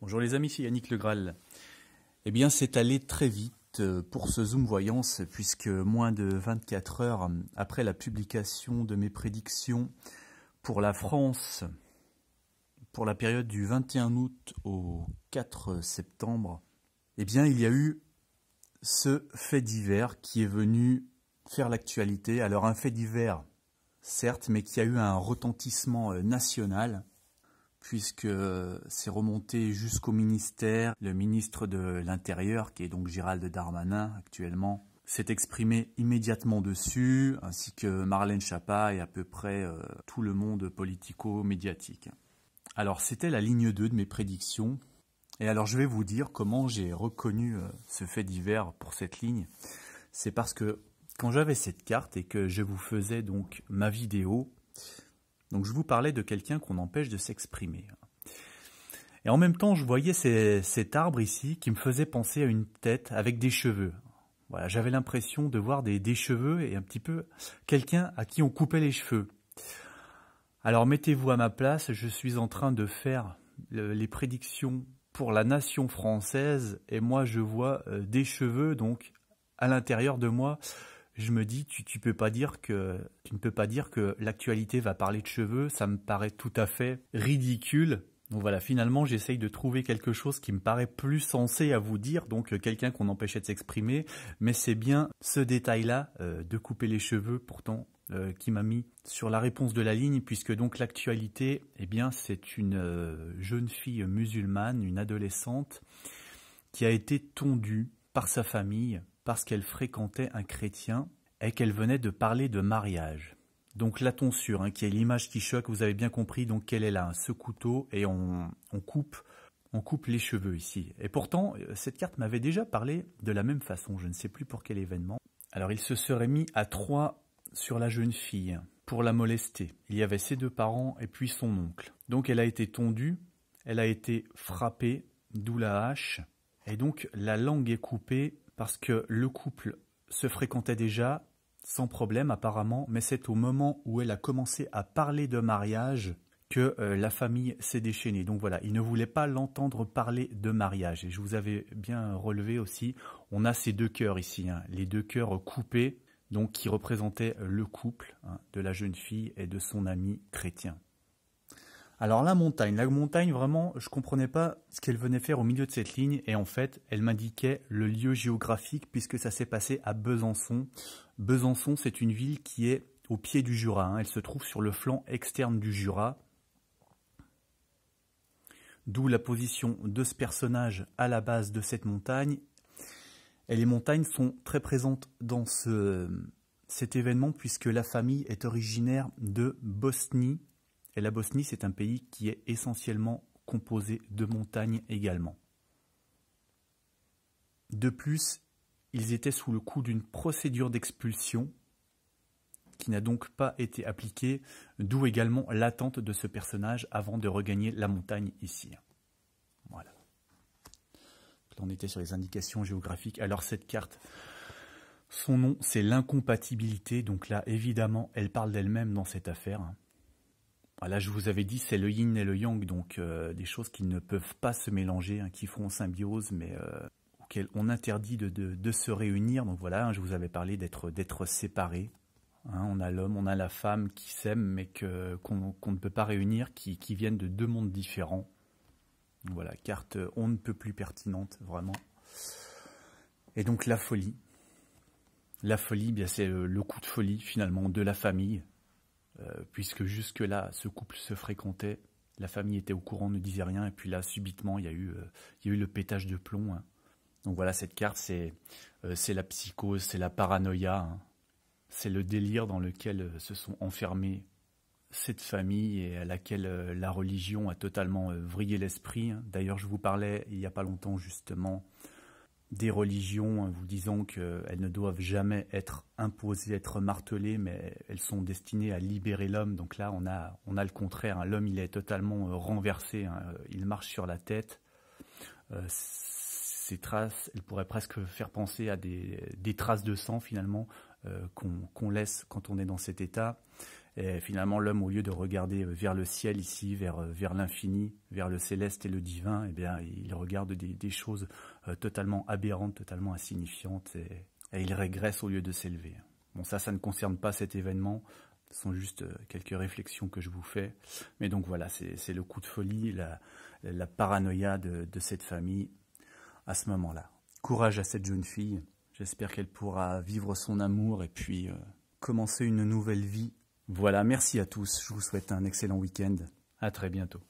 Bonjour les amis, c'est Yannick Graal. Eh bien, c'est allé très vite euh, pour ce Zoom Voyance, puisque moins de 24 heures après la publication de mes prédictions pour la France, pour la période du 21 août au 4 septembre, eh bien, il y a eu ce fait divers qui est venu faire l'actualité. Alors, un fait divers, certes, mais qui a eu un retentissement euh, national puisque euh, c'est remonté jusqu'au ministère. Le ministre de l'Intérieur, qui est donc Gérald Darmanin actuellement, s'est exprimé immédiatement dessus, ainsi que Marlène Schiappa et à peu près euh, tout le monde politico-médiatique. Alors c'était la ligne 2 de mes prédictions, et alors je vais vous dire comment j'ai reconnu euh, ce fait divers pour cette ligne. C'est parce que quand j'avais cette carte et que je vous faisais donc ma vidéo, donc je vous parlais de quelqu'un qu'on empêche de s'exprimer. Et en même temps, je voyais cet arbre ici qui me faisait penser à une tête avec des cheveux. Voilà, j'avais l'impression de voir des, cheveux et un petit peu quelqu'un à qui on coupait les cheveux. Alors mettez-vous à ma place, je suis en train de faire les prédictions pour la nation française et moi je vois euh, des cheveux donc à l'intérieur de moi je me dis, tu, ne peux pas dire que l'actualité va parler de cheveux, ça me paraît tout à fait ridicule. Donc voilà, finalement, j'essaye de trouver quelque chose qui me paraît plus sensé à vous dire, donc euh, quelqu'un qu'on empêchait de s'exprimer, mais c'est bien ce détail-là euh, de couper les cheveux, pourtant, euh, qui m'a mis sur la réponse de la ligne, puisque donc l'actualité, eh bien, c'est une jeune fille musulmane, une adolescente, qui a été tondue par sa famille parce qu'elle fréquentait un chrétien et qu'elle venait de parler de mariage. Donc la tonsure, hein, qui est l'image qui choque, vous avez bien compris donc qu'elle est là, hein, ce couteau, et on, coupe, on coupe les cheveux ici. Et pourtant, euh, cette carte m'avait déjà parlé de la même façon, je ne sais plus pour quel événement. Alors il se serait mis à trois sur la jeune fille pour la molester. Il y avait ses deux parents et puis son oncle. Donc elle a été tondue, elle a été frappée, d'où la hache, et donc la langue est coupée parce que le couple se fréquentait déjà sans problème apparemment, mais c'est au moment où elle a commencé à parler de mariage que euh, la famille s'est déchaînée. Donc voilà, il ne voulait pas l'entendre parler de mariage. Et je vous avais bien relevé aussi, on a ces deux cœurs ici, hein, les deux cœurs coupés, donc qui représentaient le couple hein, de la jeune fille et de son ami chrétien. Alors la montagne, la montagne vraiment, je comprenais pas ce qu'elle venait faire au milieu de cette ligne et en fait, elle m'indiquait le lieu géographique puisque ça s'est passé à Besançon. Besançon, c'est une ville qui est au pied du Jura, hein. elle se trouve sur le flanc externe du Jura. D'où la position de ce personnage à la base de cette montagne. Et les montagnes sont très présentes dans cet événement puisque la famille est originaire de Bosnie et la Bosnie, c'est un pays qui est essentiellement composé de montagnes également. De plus, ils étaient sous le coup d'une procédure d'expulsion qui n'a donc pas été appliquée, d'où également l'attente de ce personnage avant de regagner la montagne ici. Voilà. on était sur les indications géographiques. Alors cette carte, son nom, c'est l'incompatibilité. Donc là, évidemment, elle parle d'elle-même dans cette affaire. Hein. Là, je vous avais dit, c'est le yin et le yang, donc euh, des choses qui ne peuvent pas se mélanger, hein, qui font symbiose, mais euh, auxquelles on interdit de, se réunir. Donc voilà, hein, je vous avais parlé d'être séparés. Hein. on a l'homme, on a la femme qui s'aiment, mais qu'on ne peut pas réunir, qui, qui, viennent de deux mondes différents. Voilà, carte on ne peut plus pertinente, vraiment. Et donc la folie. La folie, eh bien c'est euh, le coup de folie finalement de la famille, euh, puisque jusque-là, ce couple se fréquentait, la famille était au courant, ne disait rien, et puis là, subitement, il y a eu, euh, il y a eu le pétage de plomb. Hein. Donc voilà, cette carte, euh, c'est la psychose, c'est la paranoïa, hein. c'est le délire dans lequel se sont enfermés cette famille et à laquelle la religion a totalement vrillé l'esprit. Hein. D'ailleurs, je vous parlais il n'y a pas longtemps justement des religions hein, vous disant qu'elles ne doivent jamais être imposées, être martelées, mais elles sont destinées à libérer l'homme. Donc là, on a, on a le contraire. Hein. L'homme, il est totalement euh, renversé, hein. il marche sur la tête. Euh, ces traces, elles pourraient presque faire penser à des, traces de sang finalement euh, qu'on laisse quand on est dans cet état. Et finalement, l'homme, au lieu de regarder euh, vers le ciel ici, vers, euh, vers l'infini, vers le céleste et le divin, eh bien, il regarde des, choses euh, totalement aberrantes, totalement insignifiantes, et, il régresse au lieu de s'élever. Bon, ça, ça ne concerne pas cet événement. Ce sont juste quelques réflexions que je vous fais. Mais donc voilà, c'est le coup de folie, la, la paranoïa de, de cette famille à ce moment-là. Courage à cette jeune fille. J'espère qu'elle pourra vivre son amour et puis commencer une nouvelle vie voilà, merci à tous. Je vous souhaite un excellent week-end. À très bientôt.